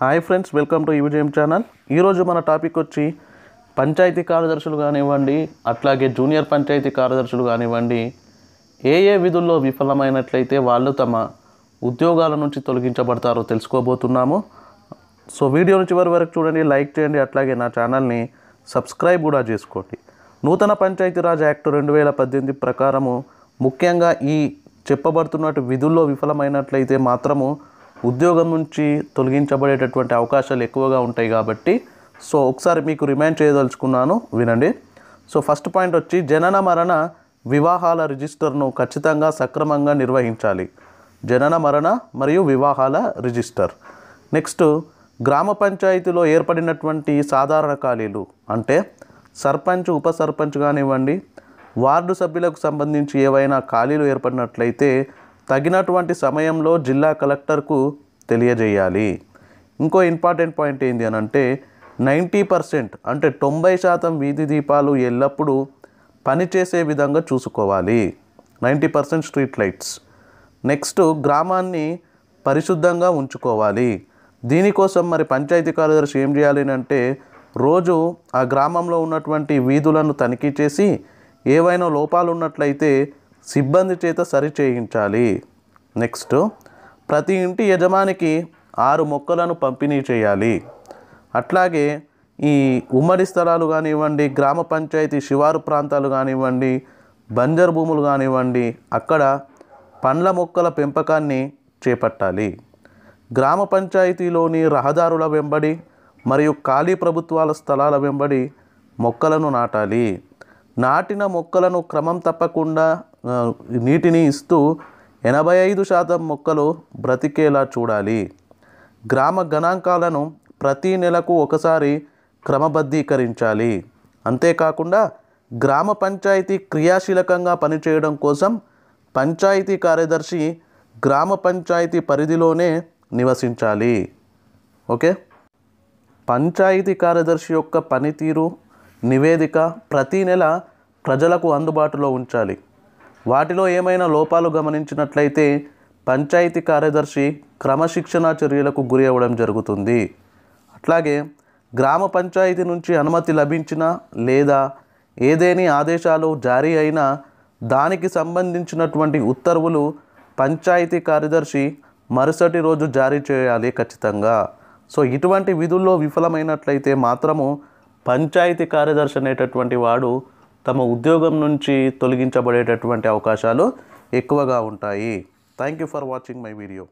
hi friends welcome to UGM channel ఈరోజు మన topic వచ్చి పంచాయతీ కార్యదర్శులు కానివ్వండి అట్లాగే జూనియర్ పంచాయతీ కార్యదర్శులు కానివ్వండి ఏ ఏ విధుల్లో విఫలమైనట్లయితే వాళ్ళు తమ ఉద్యోగాల నుంచి తొలగించబడతారో తెలుసుకోబోతున్నాము సో వీడియోని చివరి వరకు చూడండి లైక్ చేయండి అట్లాగే నా ఛానల్ని సబ్స్క్రైబ్ కూడా చేసుకోండి నూతన పంచాయతీరాజ్ యాక్ట్ రెండు వేల పద్దెనిమిది ప్రకారము ముఖ్యంగా ఈ చెప్పబడుతున్నట్టు విధుల్లో విఫలమైనట్లయితే మాత్రము ఉద్యోగం నుంచి తొలగించబడేటటువంటి అవకాశాలు ఎక్కువగా ఉంటాయి కాబట్టి సో ఒకసారి మీకు రిమైండ్ చేయదలుచుకున్నాను వినండి సో ఫస్ట్ పాయింట్ వచ్చి జనన మరణ వివాహాల రిజిస్టర్ను ఖచ్చితంగా సక్రమంగా నిర్వహించాలి జనన మరణ మరియు వివాహాల రిజిస్టర్ నెక్స్ట్ గ్రామ పంచాయతీలో ఏర్పడినటువంటి సాధారణ ఖాళీలు అంటే సర్పంచ్ ఉప సర్పంచ్ కానివ్వండి వార్డు సభ్యులకు సంబంధించి ఏవైనా ఖాళీలు ఏర్పడినట్లయితే తగినటువంటి సమయంలో జిల్లా కలెక్టర్కు తెలియజేయాలి ఇంకో ఇంపార్టెంట్ పాయింట్ ఏంటి అని అంటే నైంటీ పర్సెంట్ అంటే తొంభై శాతం వీధి దీపాలు ఎల్లప్పుడూ పనిచేసే విధంగా చూసుకోవాలి ninety percent street lights next గ్రామాన్ని పరిశుద్ధంగా ఉంచుకోవాలి దీనికోసం మరి పంచాయతీ కార్యదర్శి ఏం చేయాలి అంటే రోజు ఆ గ్రామంలో ఉన్నటువంటి వీధులను తనిఖీ చేసి ఏవైనా లోపాలు ఉన్నట్లయితే సిబ్బంది చేత సరి చేయించాలి నెక్స్ట్ ప్రతి ఇంటి యజమానికి ఆరు మొక్కలను పంపిణీ చేయాలి అట్లాగే ఈ ఉమ్మడి స్థలాలు కానివ్వండి గ్రామ పంచాయతీ శివారు ప్రాంతాలు కానివ్వండి బంజర్ భూములు కానివ్వండి అక్కడ పండ్ల మొక్కల పెంపకాన్ని చేపట్టాలి గ్రామ పంచాయతీలోని రహదారుల వెంబడి మరియు ఖాళీ ప్రభుత్వాల స్థలాల వెంబడి మొక్కలను నాటాలి నాటిన మొక్కలను క్రమం తప్పకుండా నీటిని ఇస్తూ ఎనభై ఐదు శాతం మొక్కలు బ్రతికేలా చూడాలి గ్రామ గణాంకాలను ప్రతి నెలకు ఒకసారి క్రమబద్ధీకరించాలి అంతేకాకుండా గ్రామ పంచాయతీ క్రియాశీలకంగా పనిచేయడం కోసం పంచాయతీ కార్యదర్శి గ్రామ పంచాయతీ పరిధిలోనే నివసించాలి ఓకే పంచాయతీ కార్యదర్శి యొక్క పనితీరు నివేదిక ప్రతీ నెల ప్రజలకు అందుబాటులో ఉంచాలి వాటిలో ఏమైనా లోపాలు గమనించినట్లయితే పంచాయతీ కార్యదర్శి క్రమశిక్షణా చర్యలకు గురి అవ్వడం జరుగుతుంది అట్లాగే గ్రామ పంచాయతీ నుంచి అనుమతి లభించినా లేదా ఏదేని ఆదేశాలు జారీ అయినా దానికి సంబంధించినటువంటి ఉత్తర్వులు పంచాయతీ కార్యదర్శి మరుసటి రోజు జారీ చేయాలి ఖచ్చితంగా సో ఇటువంటి విధుల్లో విఫలమైనట్లయితే మాత్రము పంచాయతీ కార్యదర్శి అనేటటువంటి వాడు తమ ఉద్యోగం నుంచి తొలగించబడేటటువంటి అవకాశాలు ఎక్కువగా ఉంటాయి thank you for watching my video